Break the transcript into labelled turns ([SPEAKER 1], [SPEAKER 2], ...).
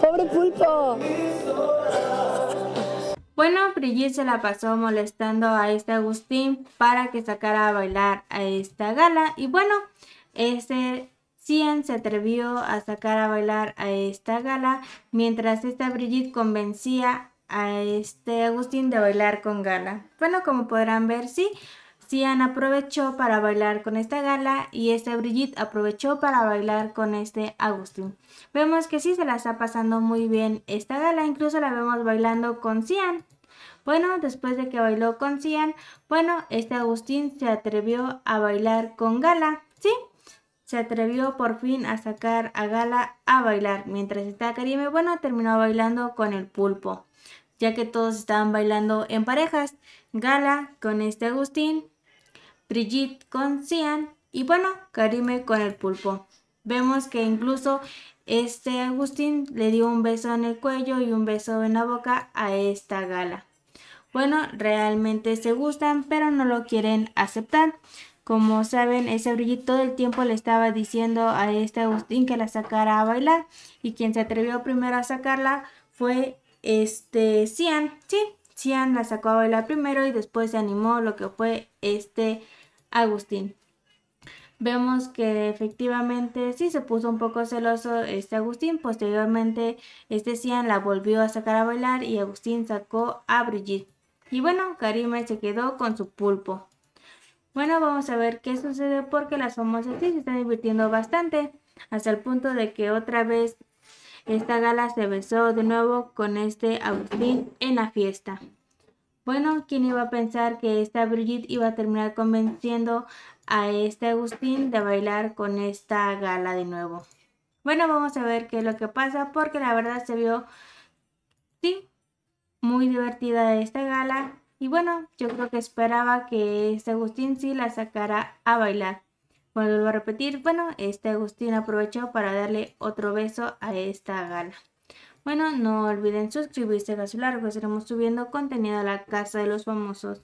[SPEAKER 1] ¡Pobre pulpo! Bueno, Brigitte se la pasó molestando a este Agustín para que sacara a bailar a esta gala. Y bueno, ese Cien se atrevió a sacar a bailar a esta gala, mientras esta Brigitte convencía a este Agustín de bailar con gala. Bueno, como podrán ver, sí, Cian aprovechó para bailar con esta gala y esta Brigitte aprovechó para bailar con este Agustín. Vemos que sí se la está pasando muy bien esta gala, incluso la vemos bailando con Cian. Bueno, después de que bailó con Cian, bueno, este Agustín se atrevió a bailar con Gala, ¿sí? Se atrevió por fin a sacar a Gala a bailar. Mientras esta Karime, bueno, terminó bailando con el pulpo, ya que todos estaban bailando en parejas. Gala con este Agustín Brigitte con Cian y bueno, Karime con el pulpo. Vemos que incluso este Agustín le dio un beso en el cuello y un beso en la boca a esta gala. Bueno, realmente se gustan, pero no lo quieren aceptar. Como saben, ese Brigitte todo el tiempo le estaba diciendo a este Agustín que la sacara a bailar. Y quien se atrevió primero a sacarla fue este Cian. Sí, Cian la sacó a bailar primero y después se animó lo que fue este Agustín. Vemos que efectivamente sí se puso un poco celoso este Agustín. Posteriormente este Cian la volvió a sacar a bailar y Agustín sacó a Brigitte. Y bueno, Karime se quedó con su pulpo. Bueno, vamos a ver qué sucede porque las famosas sí se están divirtiendo bastante. Hasta el punto de que otra vez esta gala se besó de nuevo con este Agustín en la fiesta. Bueno, ¿quién iba a pensar que esta Brigitte iba a terminar convenciendo a este Agustín de bailar con esta gala de nuevo? Bueno, vamos a ver qué es lo que pasa porque la verdad se vio, sí, muy divertida esta gala. Y bueno, yo creo que esperaba que este Agustín sí la sacara a bailar. Bueno, vuelvo a repetir, bueno, este Agustín aprovechó para darle otro beso a esta gala. Bueno, no olviden suscribirse a su largo, estaremos subiendo contenido a la casa de los famosos.